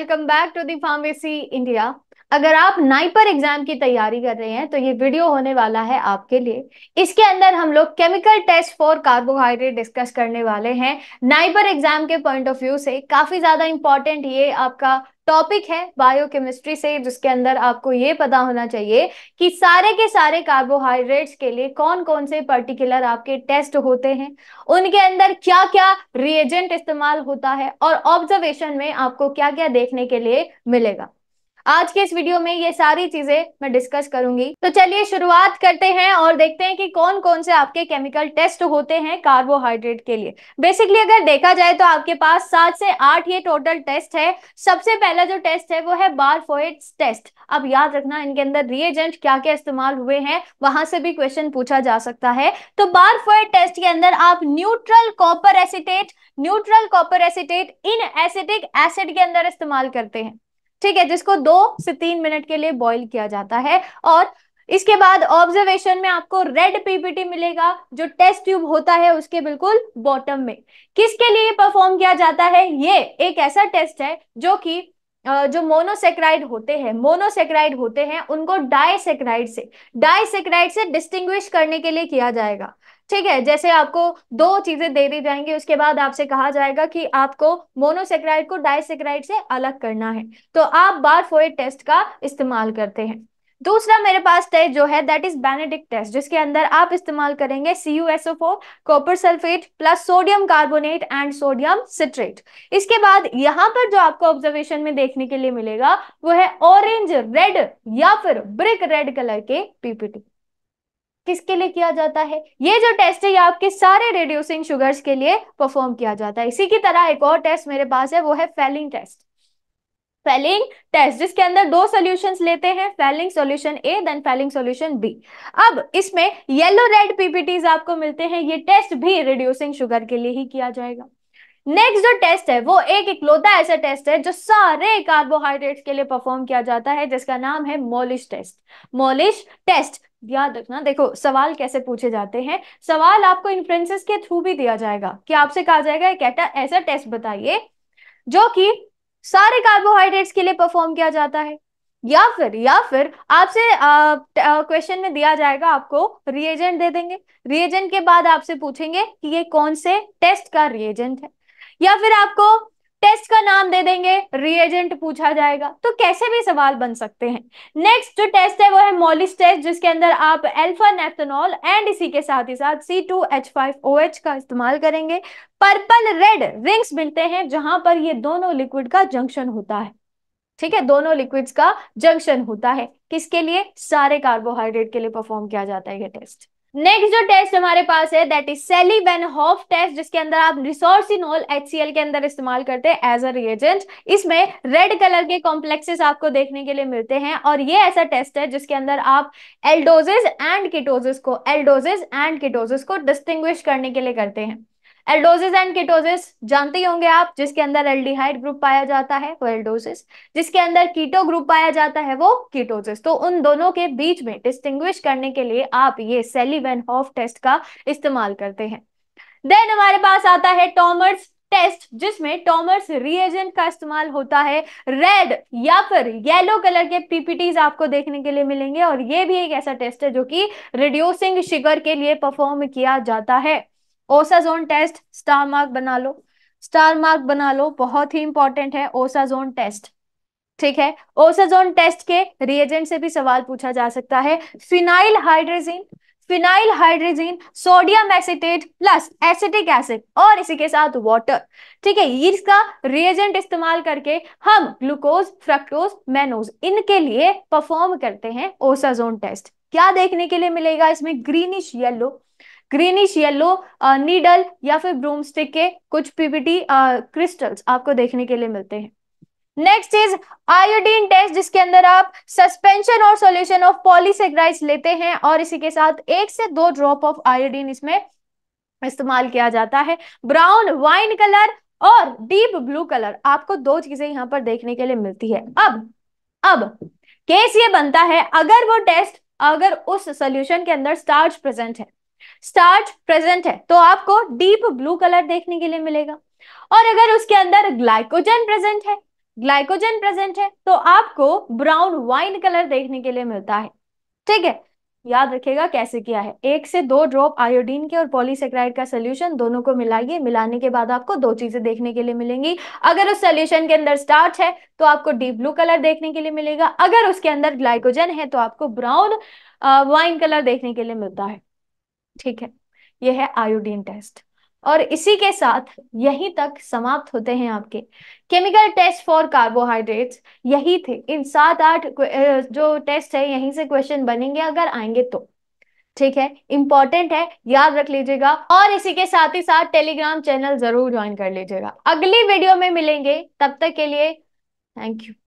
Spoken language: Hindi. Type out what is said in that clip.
welcome back to the Pharmacy India. अगर आप नाइपर एग्जाम की तैयारी कर रहे हैं तो ये वीडियो होने वाला है आपके लिए इसके अंदर हम लोग chemical test for carbohydrate discuss करने वाले हैं नाइपर एग्जाम के पॉइंट ऑफ व्यू से काफी ज्यादा इंपॉर्टेंट ये आपका टॉपिक है बायोकेमिस्ट्री से जिसके अंदर आपको ये पता होना चाहिए कि सारे के सारे कार्बोहाइड्रेट्स के लिए कौन कौन से पर्टिकुलर आपके टेस्ट होते हैं उनके अंदर क्या क्या रिएजेंट इस्तेमाल होता है और ऑब्जर्वेशन में आपको क्या क्या देखने के लिए मिलेगा आज के इस वीडियो में ये सारी चीजें मैं डिस्कस करूंगी तो चलिए शुरुआत करते हैं और देखते हैं कि कौन कौन से आपके केमिकल टेस्ट होते हैं कार्बोहाइड्रेट के लिए बेसिकली अगर देखा जाए तो आपके पास सात से आठ ये टोटल टेस्ट है सबसे पहला जो टेस्ट है वो है बारफोएट्स टेस्ट अब याद रखना इनके अंदर रिएजेंट क्या क्या इस्तेमाल हुए हैं वहां से भी क्वेश्चन पूछा जा सकता है तो बारफोइट टेस्ट के अंदर आप neutral copper acetate neutral copper acetate in acetic acid के अंदर इस्तेमाल करते हैं ठीक है जिसको दो से तीन मिनट के लिए बॉईल किया जाता है और इसके बाद ऑब्जर्वेशन में आपको रेड पीपीटी मिलेगा जो टेस्ट ट्यूब होता है उसके बिल्कुल बॉटम में किसके लिए परफॉर्म किया जाता है ये एक ऐसा टेस्ट है जो कि जो मोनोसेक्राइड होते हैं मोनोसेक्राइड होते हैं उनको डायसेक्राइड से डायसेक्राइड से डिस्टिंग्विश करने के लिए किया जाएगा ठीक है जैसे आपको दो चीजें दे दी जाएंगी उसके बाद आपसे कहा जाएगा कि आपको मोनोसेक्राइड को डायसेक्राइड से अलग करना है तो आप बार फोए टेस्ट का इस्तेमाल करते हैं दूसरा मेरे पास टेस्ट जो है दैट इज बेनेडिक्ट टेस्ट जिसके अंदर आप इस्तेमाल करेंगे C U S O four copper sulphate plus sodium carbonate and sodium citrate इसके बाद यहाँ पर जो आपको ऑब्जर्वेशन में देखने के लिए मिलेगा वो है ऑरेंज रेड या फिर ब्रिक रेड कलर के पीपीटी किसके लिए किया जाता है ये जो टेस्ट है ये आपके सारे रिड्यूसिंग शुगर्स के लिए परफॉर्म किया जाता है इसी की तरह एक और टेस्ट मेरे पास है वो है फेलिंग टेस्ट फेलिंग टेस्ट जिसके अंदर दो सॉल्यूशंस लेते हैं Fehling solution A then Fehling solution B अब इसमें येलो रेड पीपीटीज आपको मिलते हैं ये टेस्ट भी रिड्यूसिंग शुगर के लिए ही किया जाएगा नेक्स्ट जो टेस्ट है वो एक इकलौता ऐसा टेस्ट है जो सारे कार्बोहाइड्रेट्स के लिए परफॉर्म किया जाता है जिसका नाम है मोलिश टेस्ट मोलिश टेस्ट याद रखना देखो सवाल कैसे पूछे जाते हैं सवाल आपको इन्फ्रेंसेस के थ्रू भी दिया जाएगा कि आपसे कहा जाएगा एक ऐसा टेस्ट बताइए जो कि सारे कार्बोहाइड्रेट्स के लिए परफॉर्म किया जाता है या फिर या फिर आपसे क्वेश्चन में दिया जाएगा आपको रिएजेंट दे देंगे रिएजेंट के बाद आपसे पूछेंगे कि ये कौन से टेस्ट का रिएजेंट है या फिर आपको टेस्ट का नाम दे देंगे रिएजेंट पूछा जाएगा तो कैसे भी सवाल बन सकते हैं नेक्स्ट जो टेस्ट है वो है मॉलिस टेस्ट जिसके अंदर आप एल्फा नेफ्थनॉल एंड इसी के साथ ही साथ C two H five O H का इस्तेमाल करेंगे पर्पल रेड रिंग्स मिलते हैं जहां पर ये दोनों लिक्विड का जंक्शन होता है ठीक है दोनों लिक्विड्स का जंक्शन होता है किसके लिए सारे कार्बोहाइड्रेट के लिए परफॉर्म किया जाता है ये टेस्ट नेक्स्ट जो टेस्ट हमारे पास है that is Seliwanoff test जिसके अंदर आप रिसोर्सिनोल HCl के अंदर इस्तेमाल करते हैं एज अ रिएजेंट इसमें रेड कलर के कॉम्प्लेक्सेस आपको देखने के लिए मिलते हैं और ये ऐसा टेस्ट है जिसके अंदर आप एल्डोजेस एंड किटोजेस को एल्डोजेस एंड किटोजेस को डिस्टिंग्विश करने के लिए करते हैं एल्डोसिस एंड कीटोसिस जानते ही होंगे आप जिसके अंदर एल्डिहाइड ग्रुप पाया जाता है वो एल्डोसिस जिसके अंदर कीटो ग्रुप पाया जाता है वो कीटोसिस तो उन दोनों के बीच में डिस्टिंग्विश करने के लिए आप ये हॉफ टेस्ट का इस्तेमाल करते हैं देन हमारे पास आता है टॉमर्स टेस्ट जिसमें टॉमर्स रिएजेंट का इस्तेमाल होता है रेड या फिर येलो कलर के पीपीटीज आपको देखने के लिए मिलेंगे और ये भी एक ऐसा टेस्ट है जो कि रिड्यूसिंग शिगर के लिए परफॉर्म किया जाता है ओसाजोन टेस्ट स्टार मार्क बना लो स्टार मार्क बना लो बहुत ही इंपॉर्टेंट है ओसाजोन टेस्ट ठीक है ओसाजोन टेस्ट के रिएजेंट से भी सवाल पूछा जा सकता है phenyl hydrazine phenyl hydrazine sodium acetate plus acetic acid और इसी के साथ वाटर ठीक है इसका रिएजेंट इस्तेमाल करके हम ग्लूकोज फ्रक्टोज मेनोज इनके लिए परफॉर्म करते हैं ओसाजोन टेस्ट क्या देखने के लिए मिलेगा इसमें greenish yellow greenish yellow needle या फिर ब्रूमस्टिक के कुछ पीपीटी क्रिस्टल्स आपको देखने के लिए मिलते हैं नेक्स्ट इज आयोडीन टेस्ट जिसके अंदर आप सस्पेंशन और सॉल्यूशन ऑफ पॉलीसेक्राइड्स लेते हैं और इसी के साथ एक से दो ड्रॉप ऑफ आयोडीन इसमें इस्तेमाल किया जाता है ब्राउन वाइन कलर और डीप ब्लू कलर आपको दो चीजें यहाँ पर देखने के लिए मिलती है अब अब केस ये बनता है अगर वो टेस्ट अगर उस सोल्यूशन के अंदर स्टार्च प्रेजेंट है स्टार्च प्रेजेंट है तो आपको डीप ब्लू कलर देखने के लिए मिलेगा और अगर उसके अंदर ग्लाइकोजन प्रेजेंट है ग्लाइकोजन प्रेजेंट है तो आपको ब्राउन वाइन कलर देखने के लिए मिलता है ठीक है याद रखेगा कैसे किया है एक से दो ड्रॉप आयोडीन के और पॉलीसेक्राइड का सोल्यूशन दोनों को मिलाइए मिलाने के बाद आपको दो चीजें देखने के लिए मिलेंगी अगर उस सोल्यूशन के अंदर स्टार्च है तो आपको डीप ब्लू कलर देखने के लिए मिलेगा अगर उसके अंदर ग्लाइकोजन है तो आपको ब्राउन वाइन कलर देखने के लिए मिलता है ठीक है यह है आयोडीन टेस्ट और इसी के साथ यहीं तक समाप्त होते हैं आपके केमिकल टेस्ट फॉर कार्बोहाइड्रेट्स यही थे इन सात आठ जो टेस्ट है यहीं से क्वेश्चन बनेंगे अगर आएंगे तो ठीक है इंपॉर्टेंट है याद रख लीजिएगा और इसी के साथ ही साथ टेलीग्राम चैनल जरूर ज्वाइन कर लीजिएगा अगली वीडियो में मिलेंगे तब तक के लिए थैंक यू